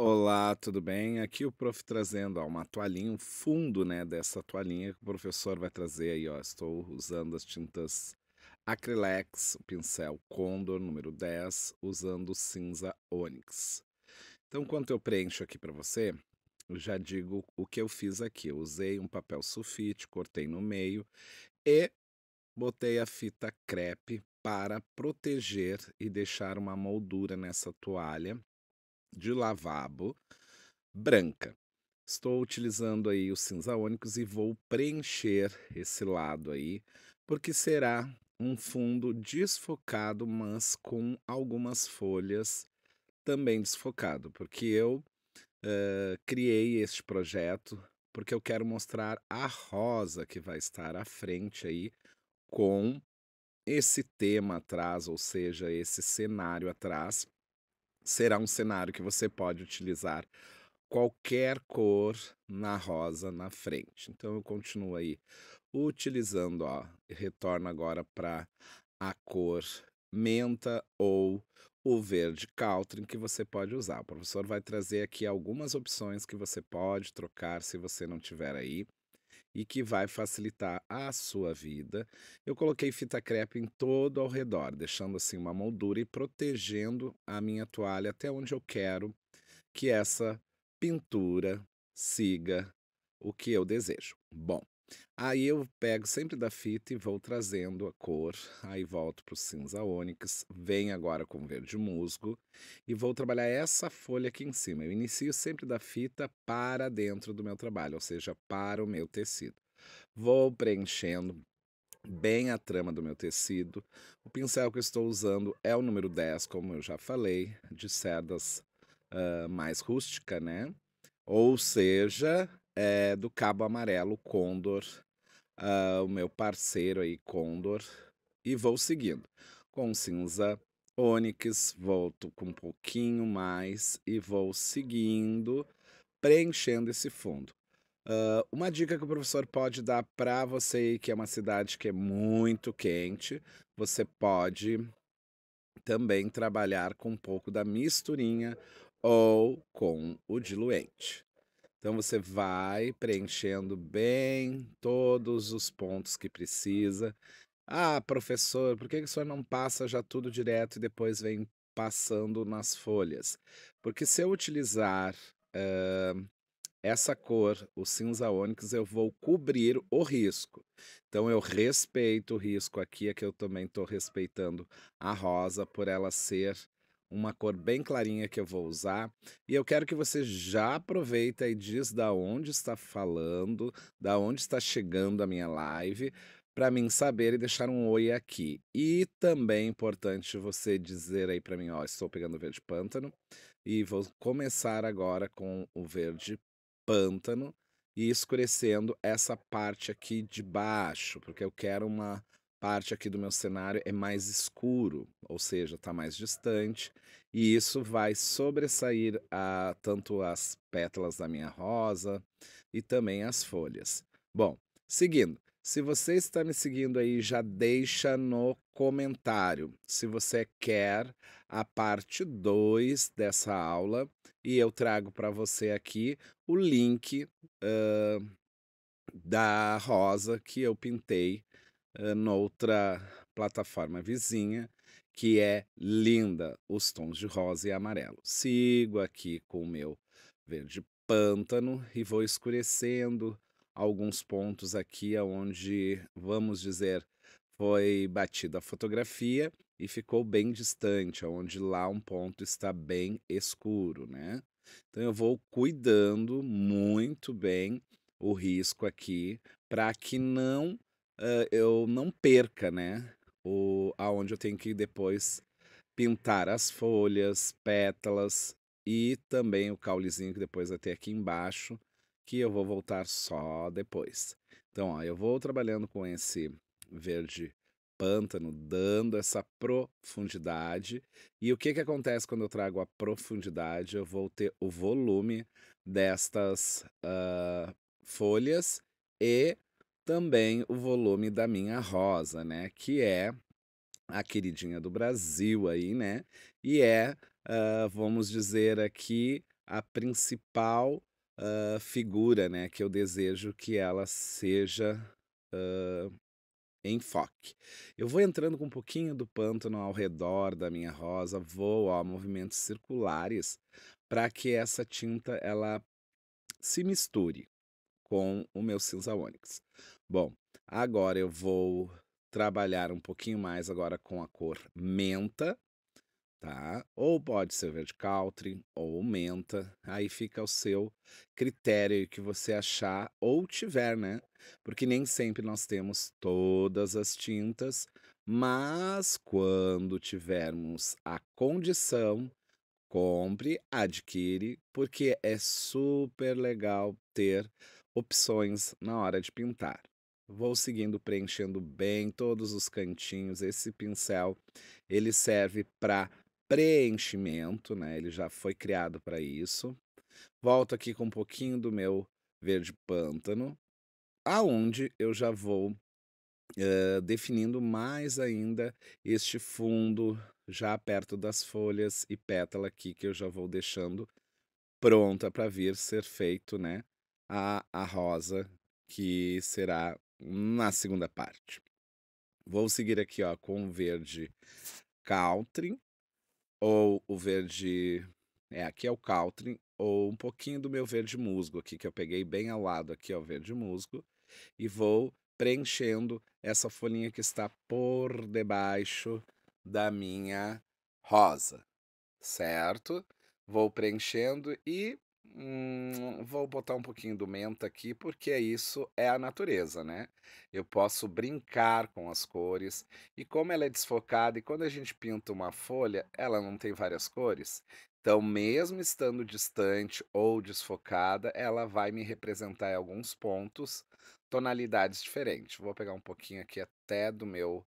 Olá, tudo bem? Aqui o prof trazendo ó, uma toalhinha, um fundo né, dessa toalhinha que o professor vai trazer aí. Ó, estou usando as tintas Acrylex, o pincel Condor número 10, usando cinza Onyx. Então, quando eu preencho aqui para você, eu já digo o que eu fiz aqui. Eu usei um papel sulfite, cortei no meio e botei a fita crepe para proteger e deixar uma moldura nessa toalha de lavabo branca. Estou utilizando aí os cinza ônicos e vou preencher esse lado aí, porque será um fundo desfocado, mas com algumas folhas também desfocado, porque eu uh, criei este projeto porque eu quero mostrar a rosa que vai estar à frente aí com esse tema atrás, ou seja, esse cenário atrás, será um cenário que você pode utilizar qualquer cor na rosa na frente. Então eu continuo aí utilizando, ó, retorno agora para a cor menta ou o verde Caltrim que você pode usar. O professor vai trazer aqui algumas opções que você pode trocar se você não tiver aí e que vai facilitar a sua vida. Eu coloquei fita crepe em todo ao redor, deixando assim uma moldura e protegendo a minha toalha até onde eu quero que essa pintura siga o que eu desejo. Bom, Aí eu pego sempre da fita e vou trazendo a cor, aí volto para o cinza ônix, venho agora com verde musgo e vou trabalhar essa folha aqui em cima. Eu inicio sempre da fita para dentro do meu trabalho, ou seja, para o meu tecido. Vou preenchendo bem a trama do meu tecido. O pincel que eu estou usando é o número 10, como eu já falei, de cerdas uh, mais rústica, né? Ou seja, é, do Cabo Amarelo Condor, uh, o meu parceiro aí, Condor, e vou seguindo com cinza ônix, volto com um pouquinho mais e vou seguindo, preenchendo esse fundo. Uh, uma dica que o professor pode dar para você que é uma cidade que é muito quente, você pode também trabalhar com um pouco da misturinha ou com o diluente. Então você vai preenchendo bem todos os pontos que precisa. Ah, professor, por que o senhor não passa já tudo direto e depois vem passando nas folhas? Porque se eu utilizar uh, essa cor, o cinza ônix, eu vou cobrir o risco. Então eu respeito o risco aqui, é que eu também estou respeitando a rosa por ela ser uma cor bem clarinha que eu vou usar. E eu quero que você já aproveita e diz da onde está falando, da onde está chegando a minha live, para mim saber e deixar um oi aqui. E também é importante você dizer aí para mim, ó, estou pegando o verde pântano e vou começar agora com o verde pântano e escurecendo essa parte aqui de baixo, porque eu quero uma parte aqui do meu cenário é mais escuro, ou seja, está mais distante, e isso vai sobressair a, tanto as pétalas da minha rosa e também as folhas. Bom, seguindo, se você está me seguindo aí, já deixa no comentário se você quer a parte 2 dessa aula e eu trago para você aqui o link uh, da rosa que eu pintei eh, noutra plataforma vizinha, que é linda, os tons de rosa e amarelo. Sigo aqui com o meu verde pântano e vou escurecendo alguns pontos aqui onde, vamos dizer, foi batida a fotografia e ficou bem distante, onde lá um ponto está bem escuro, né? Então eu vou cuidando muito bem o risco aqui para que não uh, eu não perca, né? O, aonde eu tenho que depois pintar as folhas, pétalas e também o caulezinho que depois vai ter aqui embaixo, que eu vou voltar só depois. Então, ó, eu vou trabalhando com esse verde pântano, dando essa profundidade. E o que, que acontece quando eu trago a profundidade? Eu vou ter o volume destas uh, folhas e também o volume da minha rosa, né? Que é a queridinha do Brasil aí, né? E é, uh, vamos dizer aqui, a principal uh, figura, né? Que eu desejo que ela seja uh, foque. Eu vou entrando com um pouquinho do pântano ao redor da minha rosa, vou a movimentos circulares para que essa tinta ela se misture com o meu cinza onyx. Bom, agora eu vou trabalhar um pouquinho mais agora com a cor menta, tá? Ou pode ser verde country ou menta, aí fica o seu critério que você achar ou tiver, né? Porque nem sempre nós temos todas as tintas, mas quando tivermos a condição, compre, adquire, porque é super legal ter opções na hora de pintar. Vou seguindo preenchendo bem todos os cantinhos. Esse pincel, ele serve para preenchimento, né? Ele já foi criado para isso. Volto aqui com um pouquinho do meu verde pântano, aonde eu já vou uh, definindo mais ainda este fundo já perto das folhas e pétala aqui que eu já vou deixando pronta para vir ser feito, né? a, a Rosa, que será na segunda parte. Vou seguir aqui ó, com o verde Caltrin, ou o verde. É, aqui é o Caltrin, ou um pouquinho do meu verde musgo aqui, que eu peguei bem ao lado aqui, ó, verde musgo, e vou preenchendo essa folhinha que está por debaixo da minha rosa, certo? Vou preenchendo e Hum, vou botar um pouquinho do menta aqui, porque é isso é a natureza, né? Eu posso brincar com as cores, e como ela é desfocada, e quando a gente pinta uma folha, ela não tem várias cores. Então, mesmo estando distante ou desfocada, ela vai me representar em alguns pontos tonalidades diferentes. Vou pegar um pouquinho aqui até do meu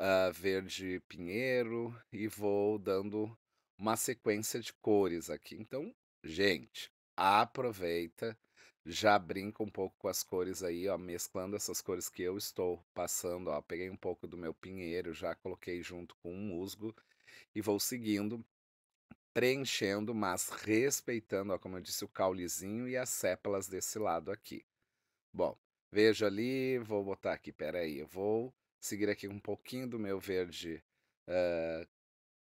uh, verde pinheiro e vou dando uma sequência de cores aqui. Então, gente, aproveita, já brinca um pouco com as cores aí, ó, mesclando essas cores que eu estou passando, ó. Peguei um pouco do meu pinheiro, já coloquei junto com um musgo e vou seguindo, preenchendo, mas respeitando, ó, como eu disse, o caulezinho e as sépalas desse lado aqui. Bom, vejo ali, vou botar aqui, peraí, eu vou seguir aqui um pouquinho do meu verde uh,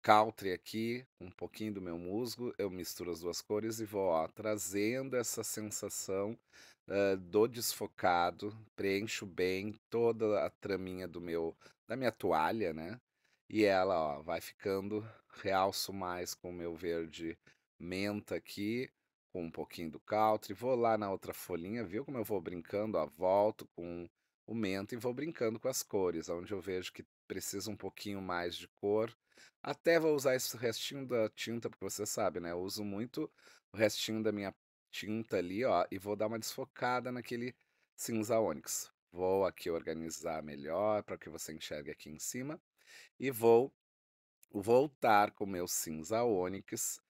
country aqui, um pouquinho do meu musgo, eu misturo as duas cores e vou ó, trazendo essa sensação uh, do desfocado, preencho bem toda a traminha do meu da minha toalha, né? E ela ó, vai ficando, realço mais com o meu verde menta aqui, com um pouquinho do country, vou lá na outra folhinha, viu como eu vou brincando, ó, volto com o menta e vou brincando com as cores, onde eu vejo que precisa um pouquinho mais de cor, até vou usar esse restinho da tinta, porque você sabe, né? Eu uso muito o restinho da minha tinta ali, ó, e vou dar uma desfocada naquele cinza ônix. Vou aqui organizar melhor para que você enxergue aqui em cima. E vou voltar com o meu cinza ônix.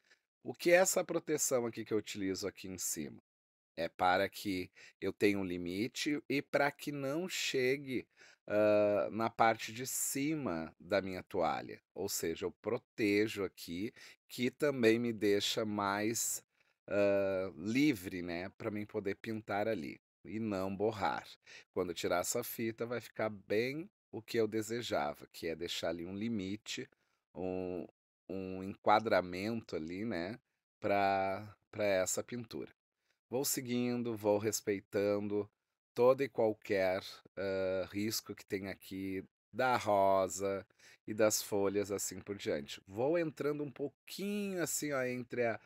O que é essa proteção aqui que eu utilizo aqui em cima? É para que eu tenha um limite e para que não chegue uh, na parte de cima da minha toalha. Ou seja, eu protejo aqui, que também me deixa mais uh, livre, né? Para mim poder pintar ali e não borrar. Quando tirar essa fita, vai ficar bem o que eu desejava, que é deixar ali um limite, um, um enquadramento ali, né? Para essa pintura. Vou seguindo, vou respeitando todo e qualquer uh, risco que tem aqui da rosa e das folhas assim por diante. Vou entrando um pouquinho assim ó, entre a,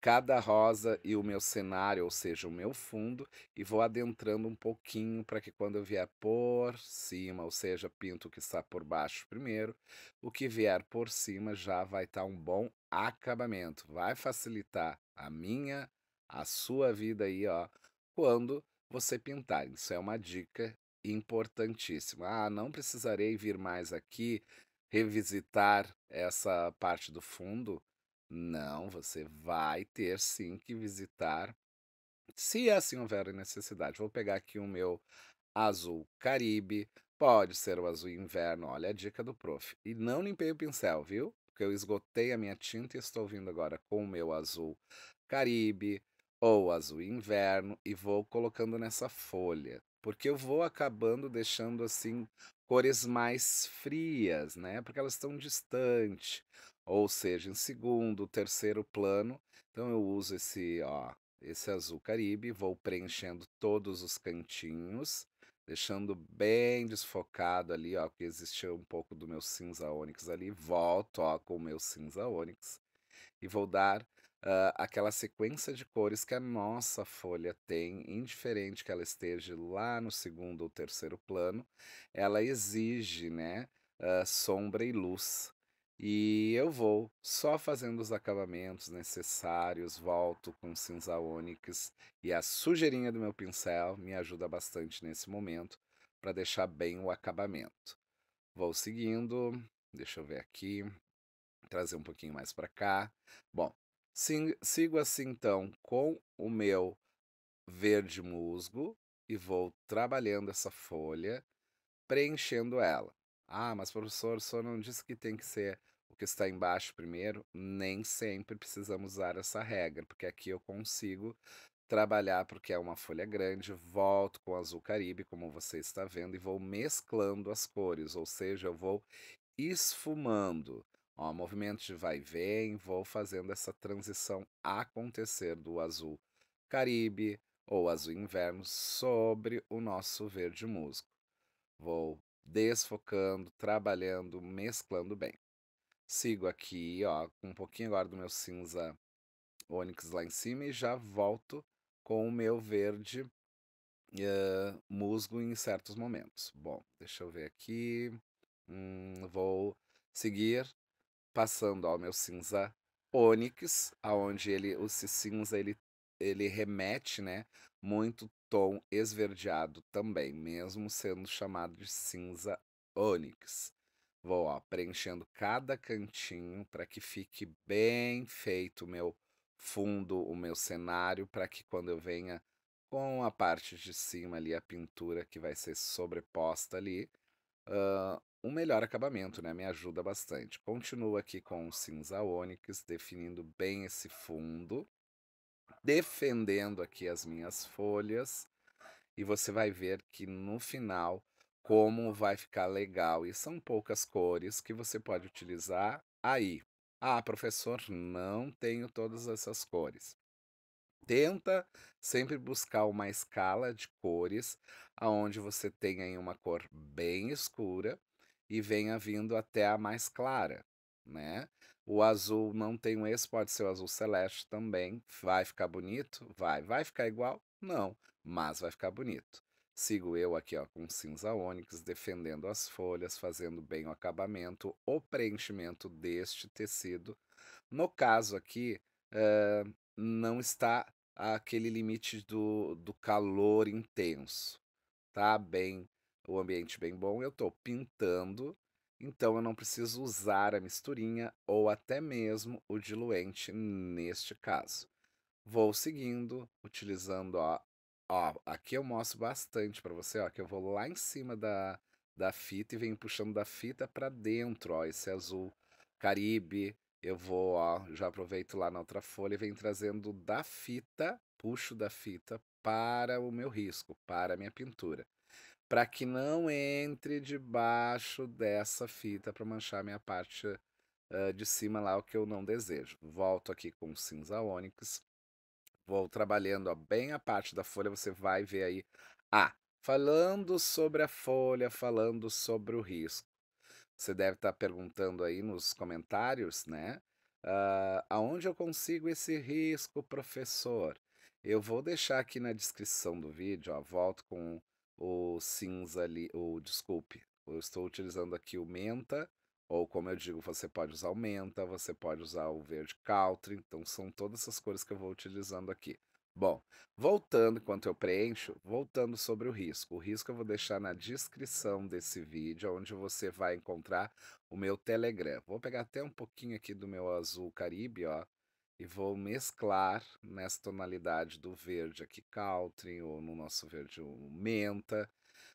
cada rosa e o meu cenário, ou seja, o meu fundo, e vou adentrando um pouquinho para que quando eu vier por cima, ou seja, pinto o que está por baixo primeiro, o que vier por cima já vai estar tá um bom acabamento, vai facilitar a minha, a sua vida aí, ó, quando você pintar. Isso é uma dica importantíssima. Ah, não precisarei vir mais aqui revisitar essa parte do fundo. Não, você vai ter sim que visitar, se assim houver necessidade. Vou pegar aqui o meu azul Caribe, pode ser o azul inverno, olha a dica do prof. E não limpei o pincel, viu? Porque eu esgotei a minha tinta e estou vindo agora com o meu azul Caribe, ou azul inverno e vou colocando nessa folha, porque eu vou acabando deixando assim cores mais frias, né? Porque elas estão distante, ou seja, em segundo, terceiro plano. Então eu uso esse, ó, esse azul caribe, vou preenchendo todos os cantinhos, deixando bem desfocado ali, ó, que existia um pouco do meu cinza ônix ali. Volto, ó, com o meu cinza ônix e vou dar uh, aquela sequência de cores que a nossa folha tem, indiferente que ela esteja lá no segundo ou terceiro plano, ela exige né, uh, sombra e luz. E eu vou só fazendo os acabamentos necessários, volto com cinza ônix e a sujeirinha do meu pincel me ajuda bastante nesse momento para deixar bem o acabamento. Vou seguindo, deixa eu ver aqui, trazer um pouquinho mais para cá. Bom, sigo assim então com o meu verde musgo e vou trabalhando essa folha, preenchendo ela. Ah, mas professor, o senhor não disse que tem que ser o que está embaixo primeiro? Nem sempre precisamos usar essa regra, porque aqui eu consigo trabalhar porque é uma folha grande, volto com azul caribe, como você está vendo, e vou mesclando as cores, ou seja, eu vou esfumando. Ó, movimento de vai e vem, vou fazendo essa transição acontecer do azul Caribe ou azul inverno sobre o nosso verde musgo. Vou desfocando, trabalhando, mesclando bem. Sigo aqui, ó, com um pouquinho agora do meu cinza ônix lá em cima e já volto com o meu verde uh, musgo em certos momentos. Bom, deixa eu ver aqui. Hum, vou seguir passando ao meu cinza Onyx, aonde ele o cinza ele ele remete, né, muito tom esverdeado também, mesmo sendo chamado de cinza Onyx. Vou ó, preenchendo cada cantinho para que fique bem feito o meu fundo, o meu cenário, para que quando eu venha com a parte de cima ali, a pintura que vai ser sobreposta ali, uh, um melhor acabamento, né? Me ajuda bastante. Continuo aqui com o cinza ônix, definindo bem esse fundo, defendendo aqui as minhas folhas. E você vai ver que no final como vai ficar legal. E são poucas cores que você pode utilizar aí. Ah, professor, não tenho todas essas cores. Tenta sempre buscar uma escala de cores aonde você tenha uma cor bem escura e venha vindo até a mais clara, né? O azul não tem um esse, pode ser o azul celeste também. Vai ficar bonito? Vai. Vai ficar igual? Não, mas vai ficar bonito. Sigo eu aqui ó, com cinza ônix, defendendo as folhas, fazendo bem o acabamento, o preenchimento deste tecido. No caso aqui, uh, não está aquele limite do, do calor intenso. Tá bem o ambiente bem bom, eu estou pintando, então eu não preciso usar a misturinha ou até mesmo o diluente neste caso. Vou seguindo, utilizando, ó, ó aqui eu mostro bastante para você, ó, que eu vou lá em cima da, da fita e venho puxando da fita para dentro, ó, esse azul Caribe, eu vou, ó, já aproveito lá na outra folha e venho trazendo da fita, puxo da fita para o meu risco, para a minha pintura para que não entre debaixo dessa fita para manchar minha parte uh, de cima lá, o que eu não desejo. Volto aqui com cinza ônix, vou trabalhando ó, bem a parte da folha, você vai ver aí. Ah, falando sobre a folha, falando sobre o risco. Você deve estar tá perguntando aí nos comentários, né? Uh, aonde eu consigo esse risco, professor? Eu vou deixar aqui na descrição do vídeo, ó, volto com o cinza ali, ou desculpe, eu estou utilizando aqui o menta, ou como eu digo, você pode usar o menta, você pode usar o verde country, então são todas essas cores que eu vou utilizando aqui. Bom, voltando enquanto eu preencho, voltando sobre o risco. O risco eu vou deixar na descrição desse vídeo, onde você vai encontrar o meu Telegram. Vou pegar até um pouquinho aqui do meu azul Caribe, ó, e vou mesclar nessa tonalidade do verde aqui country, ou no nosso verde menta.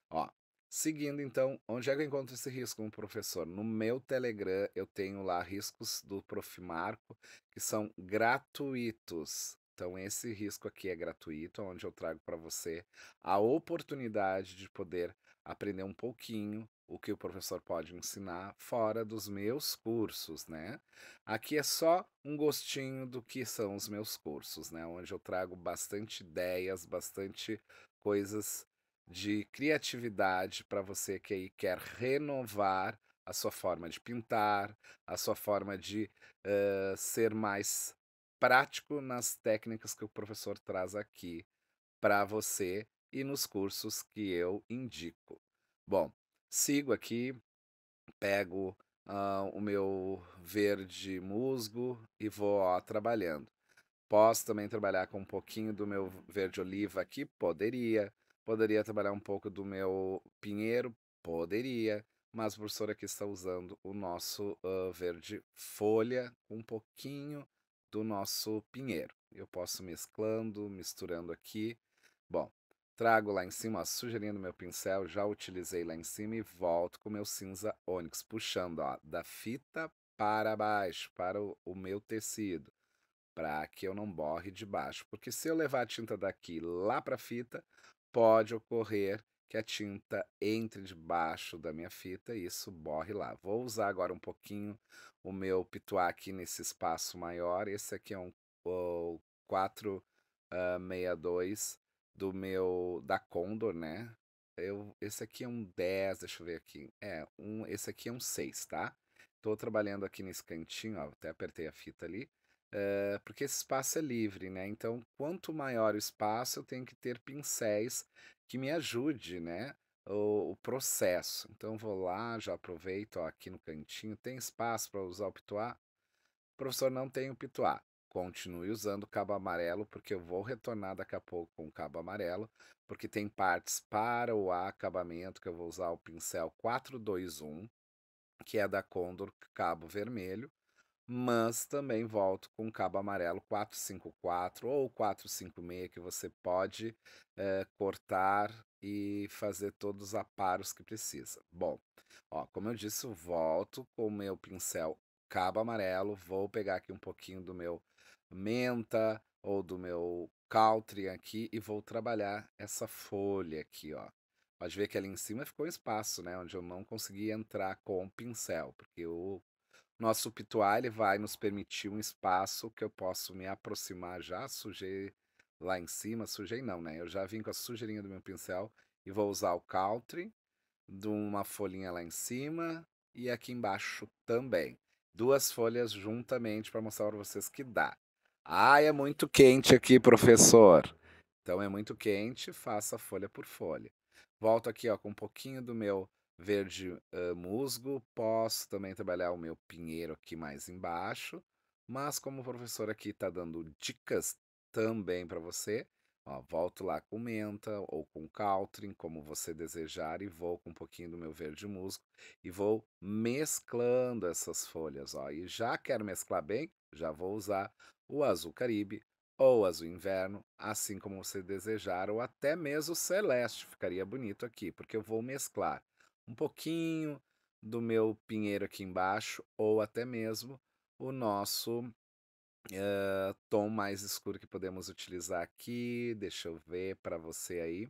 Ó, seguindo então, onde é que eu encontro esse risco como professor? No meu Telegram eu tenho lá riscos do Prof. Marco, que são gratuitos. Então esse risco aqui é gratuito, onde eu trago para você a oportunidade de poder aprender um pouquinho o que o professor pode ensinar fora dos meus cursos, né? Aqui é só um gostinho do que são os meus cursos, né? Onde eu trago bastante ideias, bastante coisas de criatividade para você que aí quer renovar a sua forma de pintar, a sua forma de uh, ser mais prático nas técnicas que o professor traz aqui para você e nos cursos que eu indico. Bom, sigo aqui, pego uh, o meu verde musgo e vou ó, trabalhando. Posso também trabalhar com um pouquinho do meu verde oliva aqui? Poderia. Poderia trabalhar um pouco do meu pinheiro? Poderia. Mas o professor aqui está usando o nosso uh, verde folha um pouquinho do nosso pinheiro. Eu posso mesclando, misturando aqui. Bom, Trago lá em cima, a sujeirinha do meu pincel, já utilizei lá em cima e volto com o meu cinza ônix, puxando ó, da fita para baixo, para o, o meu tecido, para que eu não borre de baixo. Porque se eu levar a tinta daqui lá para a fita, pode ocorrer que a tinta entre debaixo da minha fita e isso borre lá. Vou usar agora um pouquinho o meu pituá aqui nesse espaço maior. Esse aqui é um, um ah, 462 do meu da Condor, né? Eu, esse aqui é um 10, deixa eu ver aqui. É, um, esse aqui é um 6, tá? Tô trabalhando aqui nesse cantinho, ó, até apertei a fita ali, uh, porque esse espaço é livre, né? Então, quanto maior o espaço, eu tenho que ter pincéis que me ajude, né? O, o processo. Então, vou lá, já aproveito, ó, aqui no cantinho. Tem espaço para usar o pituá? Professor, não tem o pituá continue usando cabo amarelo, porque eu vou retornar daqui a pouco com cabo amarelo, porque tem partes para o acabamento que eu vou usar o pincel 421, que é da Condor cabo vermelho, mas também volto com cabo amarelo 454 ou 456, que você pode é, cortar e fazer todos os aparos que precisa. Bom, ó, como eu disse, volto com o meu pincel cabo amarelo, vou pegar aqui um pouquinho do meu menta ou do meu country aqui e vou trabalhar essa folha aqui, ó. Pode ver que ali em cima ficou espaço, né? Onde eu não consegui entrar com o pincel, porque o nosso pituá ele vai nos permitir um espaço que eu posso me aproximar já, sujei lá em cima, sujei não, né? Eu já vim com a sujeirinha do meu pincel e vou usar o country, de uma folhinha lá em cima e aqui embaixo também. Duas folhas juntamente para mostrar para vocês que dá. Ah, é muito quente aqui, professor. Então é muito quente, faça folha por folha. Volto aqui ó, com um pouquinho do meu verde uh, musgo. Posso também trabalhar o meu pinheiro aqui mais embaixo. Mas como o professor aqui está dando dicas também para você, ó, volto lá com menta ou com caltrin, como você desejar, e vou com um pouquinho do meu verde musgo e vou mesclando essas folhas. Ó. E já quero mesclar bem, já vou usar o azul caribe ou azul inverno, assim como você desejar, ou até mesmo celeste, ficaria bonito aqui, porque eu vou mesclar um pouquinho do meu pinheiro aqui embaixo, ou até mesmo o nosso uh, tom mais escuro que podemos utilizar aqui. Deixa eu ver para você aí.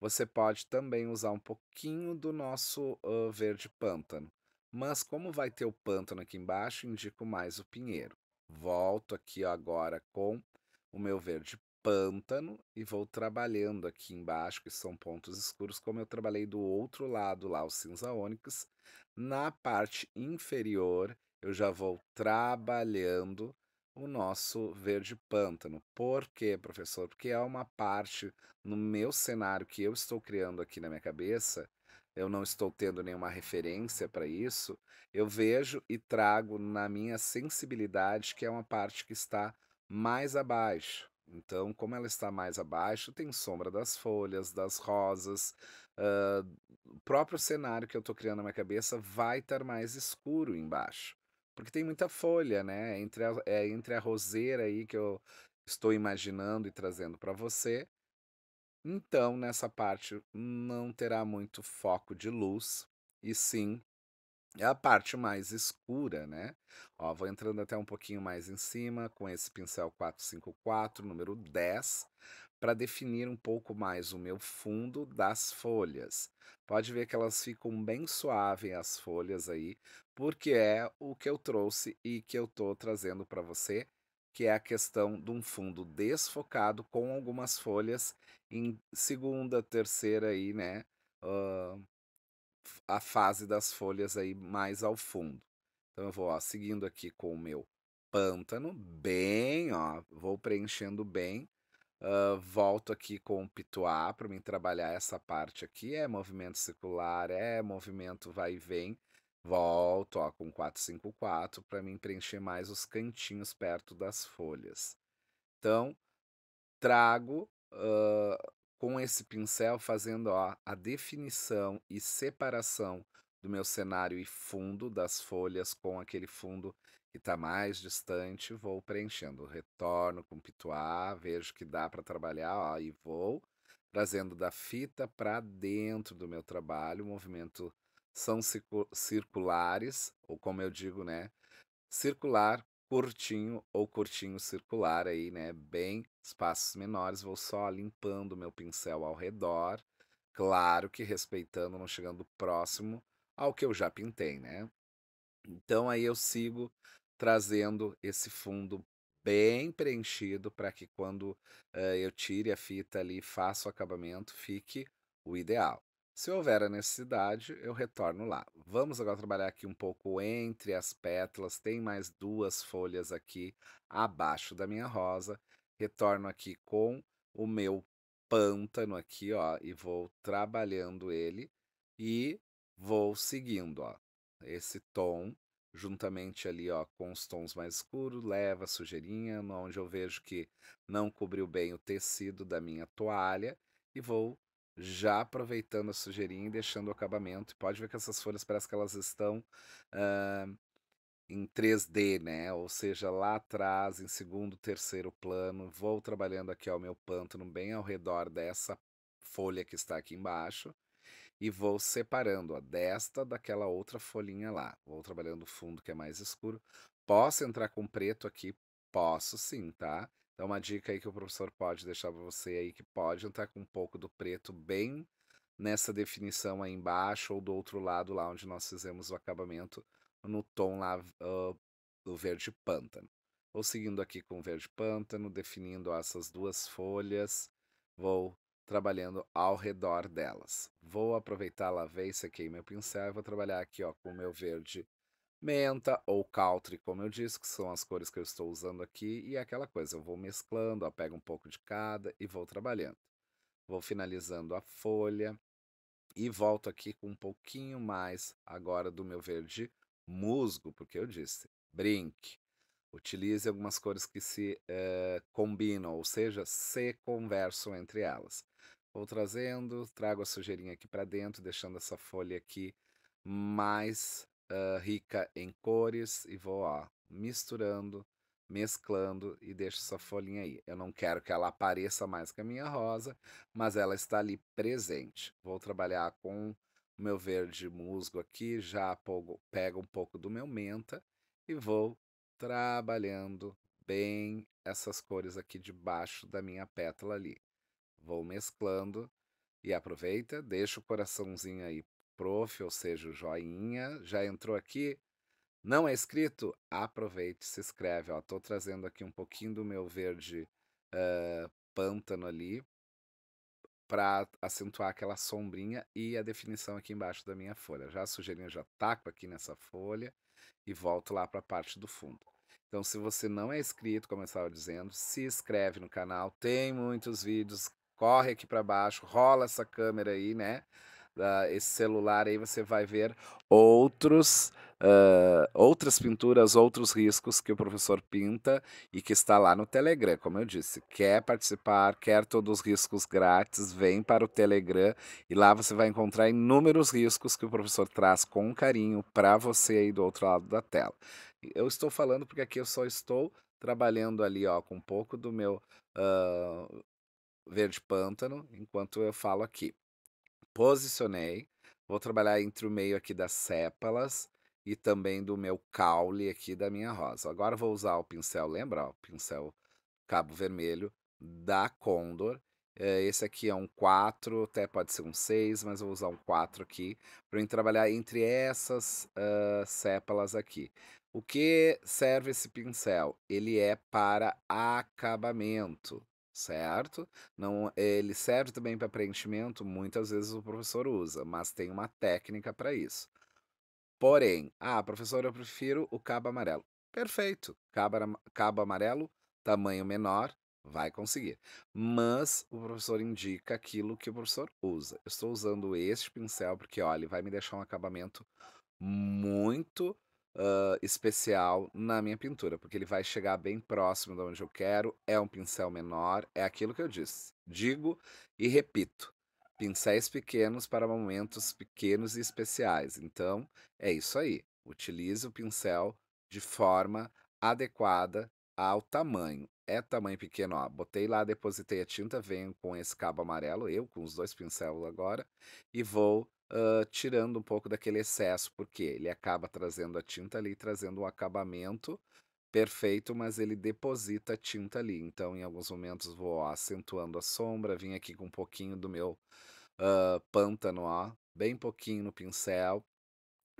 Você pode também usar um pouquinho do nosso uh, verde pântano. Mas como vai ter o pântano aqui embaixo, indico mais o pinheiro. Volto aqui ó, agora com o meu verde pântano e vou trabalhando aqui embaixo, que são pontos escuros, como eu trabalhei do outro lado lá, o cinza ônix. Na parte inferior, eu já vou trabalhando o nosso verde pântano. Por quê, professor? Porque é uma parte no meu cenário que eu estou criando aqui na minha cabeça eu não estou tendo nenhuma referência para isso, eu vejo e trago na minha sensibilidade, que é uma parte que está mais abaixo. Então, como ela está mais abaixo, tem sombra das folhas, das rosas, uh, o próprio cenário que eu estou criando na minha cabeça vai estar mais escuro embaixo. Porque tem muita folha, né? Entre a, é entre a roseira aí que eu estou imaginando e trazendo para você então, nessa parte, não terá muito foco de luz, e sim é a parte mais escura, né? Ó, vou entrando até um pouquinho mais em cima com esse pincel 454, número 10, para definir um pouco mais o meu fundo das folhas. Pode ver que elas ficam bem suaves as folhas aí, porque é o que eu trouxe e que eu tô trazendo para você que é a questão de um fundo desfocado com algumas folhas em segunda, terceira aí, né? Uh, a fase das folhas aí mais ao fundo. Então eu vou ó, seguindo aqui com o meu pântano, bem, ó, vou preenchendo bem. Uh, volto aqui com o pituá para mim trabalhar essa parte aqui. É movimento circular, é movimento vai e vem. Volto ó, com 454 para mim preencher mais os cantinhos perto das folhas. Então, trago uh, com esse pincel fazendo ó, a definição e separação do meu cenário e fundo das folhas com aquele fundo que está mais distante, vou preenchendo. Retorno com pituá, vejo que dá para trabalhar ó, e vou trazendo da fita para dentro do meu trabalho, movimento são circulares, ou como eu digo, né? Circular, curtinho ou curtinho circular aí, né? Bem espaços menores, vou só limpando meu pincel ao redor. Claro que respeitando, não chegando próximo ao que eu já pintei, né? Então aí eu sigo trazendo esse fundo bem preenchido para que quando uh, eu tire a fita ali e faça o acabamento, fique o ideal. Se houver a necessidade, eu retorno lá. Vamos agora trabalhar aqui um pouco entre as pétalas. Tem mais duas folhas aqui abaixo da minha rosa. Retorno aqui com o meu pântano aqui, ó, e vou trabalhando ele e vou seguindo, ó, esse tom juntamente ali, ó, com os tons mais escuros, leva a sujeirinha, onde eu vejo que não cobriu bem o tecido da minha toalha e vou já aproveitando a sujeirinha e deixando o acabamento. Pode ver que essas folhas parece que elas estão uh, em 3D, né? Ou seja, lá atrás, em segundo, terceiro plano, vou trabalhando aqui ao meu pântano, bem ao redor dessa folha que está aqui embaixo, e vou separando a desta daquela outra folhinha lá. Vou trabalhando o fundo que é mais escuro. Posso entrar com preto aqui? Posso sim, tá? É uma dica aí que o professor pode deixar para você aí, que pode entrar tá com um pouco do preto bem nessa definição aí embaixo, ou do outro lado lá onde nós fizemos o acabamento, no tom lá uh, do verde pântano. Vou seguindo aqui com o verde pântano, definindo essas duas folhas, vou trabalhando ao redor delas. Vou aproveitar, lavei, sequei meu pincel e vou trabalhar aqui ó, com o meu verde menta ou country, como eu disse, que são as cores que eu estou usando aqui, e é aquela coisa, eu vou mesclando, ó, pego um pouco de cada e vou trabalhando. Vou finalizando a folha e volto aqui com um pouquinho mais agora do meu verde musgo, porque eu disse, brinque. Utilize algumas cores que se eh, combinam, ou seja, se conversam entre elas. Vou trazendo, trago a sujeirinha aqui para dentro, deixando essa folha aqui mais uh, rica em cores e vou ó, misturando, mesclando e deixo essa folhinha aí. Eu não quero que ela apareça mais que a minha rosa, mas ela está ali presente. Vou trabalhar com o meu verde musgo aqui, já pego um pouco do meu menta e vou trabalhando bem essas cores aqui debaixo da minha pétala ali. Vou mesclando e aproveita, deixa o coraçãozinho aí prof, ou seja, o joinha, já entrou aqui. Não é inscrito? Aproveite, se inscreve. Estou trazendo aqui um pouquinho do meu verde uh, pântano ali para acentuar aquela sombrinha e a definição aqui embaixo da minha folha. Já sujeirinha, já taco tá aqui nessa folha e volto lá para a parte do fundo. Então, se você não é inscrito, como eu estava dizendo, se inscreve no canal, tem muitos vídeos, corre aqui para baixo, rola essa câmera aí, né? uh, esse celular aí você vai ver outros uh, outras pinturas, outros riscos que o professor pinta e que está lá no Telegram, como eu disse. Quer participar, quer todos os riscos grátis, vem para o Telegram e lá você vai encontrar inúmeros riscos que o professor traz com carinho para você aí do outro lado da tela. Eu estou falando porque aqui eu só estou trabalhando ali ó, com um pouco do meu uh, verde pântano enquanto eu falo aqui posicionei. Vou trabalhar entre o meio aqui das sépalas e também do meu caule aqui da minha rosa. Agora vou usar o pincel, lembra? O pincel cabo vermelho da Condor. Eh, esse aqui é um 4, até pode ser um 6, mas vou usar um 4 aqui para eu trabalhar entre essas uh, sépalas aqui. O que serve esse pincel? Ele é para acabamento certo? Não, ele serve também para preenchimento, muitas vezes o professor usa, mas tem uma técnica para isso. Porém, ah, professor, eu prefiro o cabo amarelo. Perfeito, cabo, cabo amarelo, tamanho menor, vai conseguir. Mas o professor indica aquilo que o professor usa. Eu estou usando este pincel porque, olha, ele vai me deixar um acabamento muito uh, especial na minha pintura, porque ele vai chegar bem próximo de onde eu quero, é um pincel menor, é aquilo que eu disse. Digo e repito: pincéis pequenos para momentos pequenos e especiais. Então, é isso aí. Utilize o pincel de forma adequada ao tamanho. É tamanho pequeno, ó. Botei lá, depositei a tinta, venho com esse cabo amarelo, eu com os dois pincéis agora, e vou uh, tirando um pouco daquele excesso, porque ele acaba trazendo a tinta ali, trazendo um acabamento perfeito, mas ele deposita a tinta ali. Então, em alguns momentos, vou ó, acentuando a sombra, vim aqui com um pouquinho do meu uh, pântano, ó, bem pouquinho no pincel,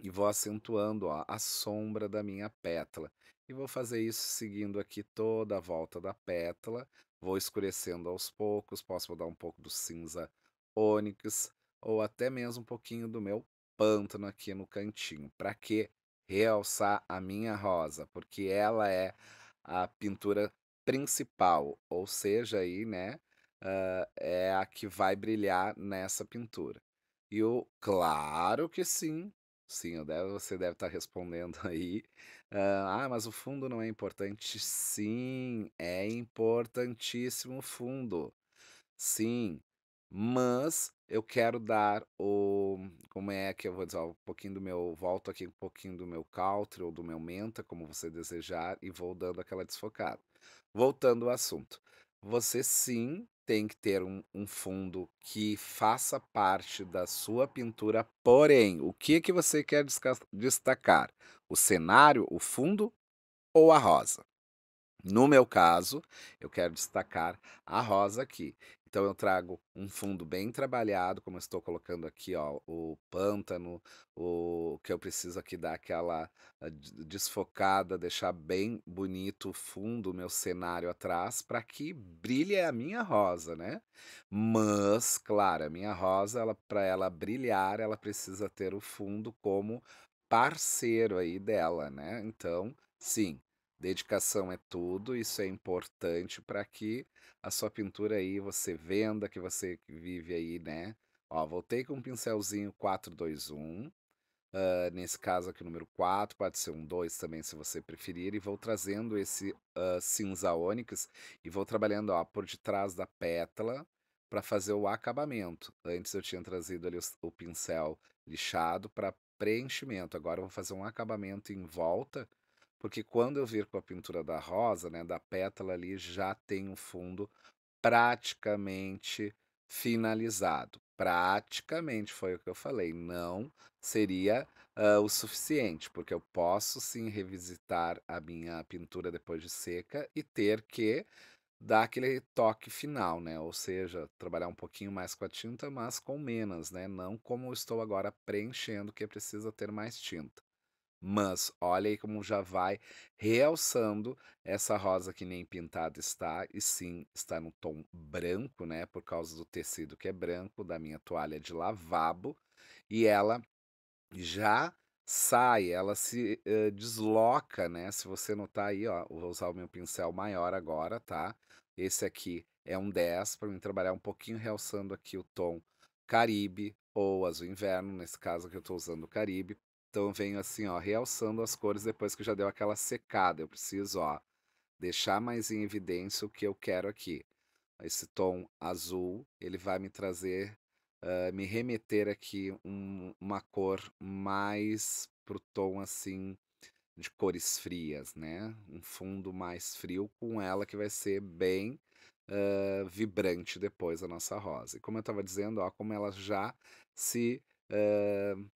e vou acentuando ó, a sombra da minha pétala. E vou fazer isso seguindo aqui toda a volta da pétala. Vou escurecendo aos poucos, posso mudar um pouco do cinza ônix ou até mesmo um pouquinho do meu pântano aqui no cantinho. Para quê? Realçar a minha rosa, porque ela é a pintura principal, ou seja, aí, né, uh, é a que vai brilhar nessa pintura. E o claro que sim, Sim, deve, você deve estar tá respondendo aí. ah, mas o fundo não é importante? Sim, é importantíssimo o fundo. Sim, mas eu quero dar o. Como é que eu vou dizer? Um pouquinho do meu. Volto aqui um pouquinho do meu country ou do meu menta, como você desejar, e vou dando aquela desfocada. Voltando ao assunto. Você sim tem que ter um, um, fundo que faça parte da sua pintura. Porém, o que que você quer destacar? O cenário, o fundo ou a rosa? No meu caso, eu quero destacar a rosa aqui. Então eu trago um fundo bem trabalhado, como eu estou colocando aqui, ó, o pântano, o que eu preciso aqui dar aquela eh, desfocada, deixar bem bonito o fundo, o meu cenário atrás, para que brilhe a minha rosa, né? Mas, claro, a minha rosa, ela, para ela brilhar, ela precisa ter o fundo como parceiro aí dela, né? Então, sim, Dedicação é tudo, isso é importante para que a sua pintura aí você venda, que você vive aí, né? Ó, voltei com um pincelzinho 421, uh, nesse caso aqui o número 4, pode ser um 2 também se você preferir, e vou trazendo esse uh, cinza ônix e vou trabalhando ó, por detrás da pétala para fazer o acabamento. Antes eu tinha trazido ali o, o pincel lixado para preenchimento, agora eu vou fazer um acabamento em volta, porque quando eu vir com a pintura da rosa, né, da pétala ali, já tem um fundo praticamente finalizado. Praticamente foi o que eu falei, não seria uh, o suficiente, porque eu posso sim revisitar a minha pintura depois de seca e ter que dar aquele toque final, né? Ou seja, trabalhar um pouquinho mais com a tinta, mas com menos, né? Não como estou agora preenchendo, que precisa ter mais tinta. Mas olha aí como já vai realçando essa rosa que nem pintada está, e sim está no tom branco, né? Por causa do tecido que é branco, da minha toalha de lavabo. E ela já sai, ela se uh, desloca, né? Se você notar aí, ó, vou usar o meu pincel maior agora, tá? Esse aqui é um 10 para mim trabalhar um pouquinho realçando aqui o tom Caribe ou azul inverno, nesse caso que eu estou usando o Caribe, então venho assim, ó, realçando as cores depois que já deu aquela secada. Eu preciso, ó, deixar mais em evidência o que eu quero aqui. Esse tom azul, ele vai me trazer, uh, me remeter aqui um, uma cor mais pro tom assim de cores frias, né? Um fundo mais frio com ela que vai ser bem uh, vibrante depois a nossa rosa. E como eu estava dizendo, ó, como ela já se uh,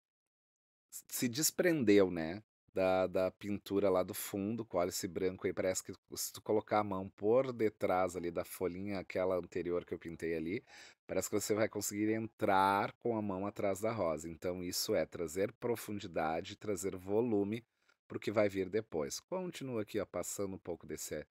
se desprendeu, né? Da, da pintura lá do fundo, com esse branco aí, parece que se tu colocar a mão por detrás ali da folhinha, aquela anterior que eu pintei ali, parece que você vai conseguir entrar com a mão atrás da rosa. Então isso é trazer profundidade, trazer volume para o que vai vir depois. Continua aqui, ó, passando um pouco desse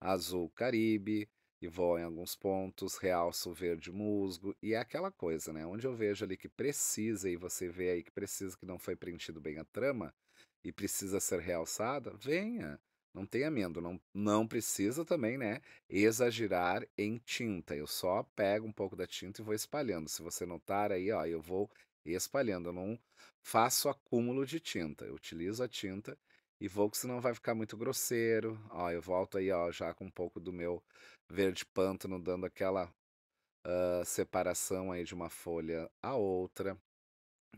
azul Caribe, e vou em alguns pontos, realço o verde musgo, e é aquela coisa, né? Onde eu vejo ali que precisa, e você vê aí que precisa, que não foi preenchido bem a trama, e precisa ser realçada, venha. Não tenha medo, não, não precisa também, né? Exagerar em tinta. Eu só pego um pouco da tinta e vou espalhando. Se você notar aí, ó, eu vou espalhando. Eu não faço acúmulo de tinta. Eu utilizo a tinta e vou, que senão vai ficar muito grosseiro. Ó, eu volto aí, ó, já com um pouco do meu verde pântano dando aquela uh, separação aí de uma folha a outra.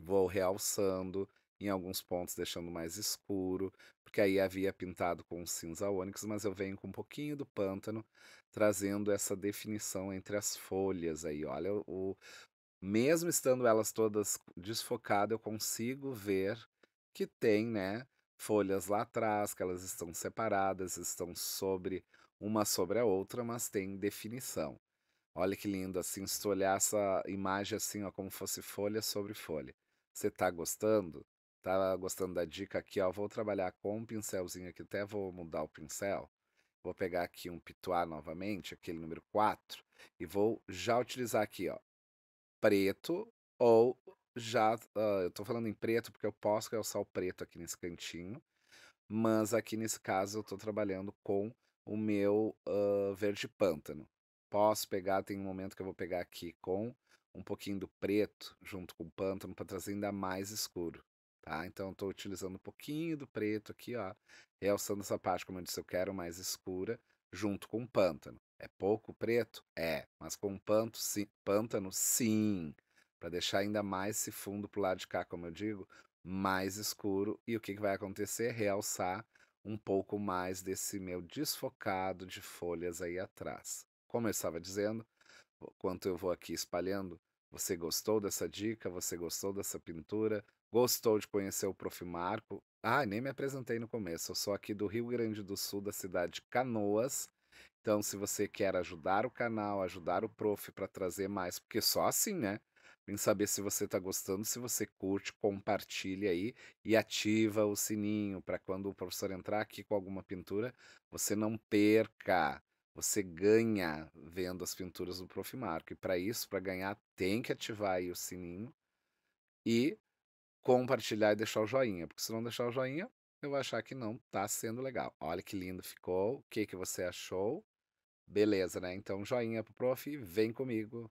Vou realçando em alguns pontos, deixando mais escuro, porque aí havia pintado com cinza ônix, mas eu venho com um pouquinho do pântano, trazendo essa definição entre as folhas aí. Olha, o, mesmo estando elas todas desfocadas, eu consigo ver que tem, né, folhas lá atrás, que elas estão separadas, estão sobre uma sobre a outra, mas tem definição. Olha que lindo, assim, se tu olhar essa imagem assim, ó, como fosse folha sobre folha. Você tá gostando? Tá gostando da dica aqui, ó? Vou trabalhar com um pincelzinho aqui, até vou mudar o pincel. Vou pegar aqui um pituá novamente, aquele número 4, e vou já utilizar aqui, ó, preto ou já, uh, eu tô falando em preto porque eu posso calçar o preto aqui nesse cantinho, mas aqui nesse caso eu tô trabalhando com o meu uh, verde pântano. Posso pegar, tem um momento que eu vou pegar aqui com um pouquinho do preto junto com o pântano para trazer ainda mais escuro, tá? Então estou utilizando um pouquinho do preto aqui, ó, realçando essa parte, como eu disse, eu quero mais escura junto com o pântano. É pouco preto? É, mas com o sim, pântano, sim, para deixar ainda mais esse fundo para o lado de cá, como eu digo, mais escuro. E o que, que vai acontecer? Realçar um pouco mais desse meu desfocado de folhas aí atrás. Como eu estava dizendo, enquanto eu vou aqui espalhando, você gostou dessa dica? Você gostou dessa pintura? Gostou de conhecer o Prof. Marco? Ah, nem me apresentei no começo. Eu sou aqui do Rio Grande do Sul, da cidade de Canoas. Então, se você quer ajudar o canal, ajudar o prof para trazer mais, porque só assim, né? em saber se você está gostando, se você curte, compartilha aí e ativa o sininho para quando o professor entrar aqui com alguma pintura, você não perca. Você ganha vendo as pinturas do Prof. Marco. E para isso, para ganhar, tem que ativar aí o sininho e compartilhar e deixar o joinha. Porque se não deixar o joinha, eu vou achar que não está sendo legal. Olha que lindo ficou. O que, que você achou? Beleza, né? Então, joinha pro prof, vem comigo.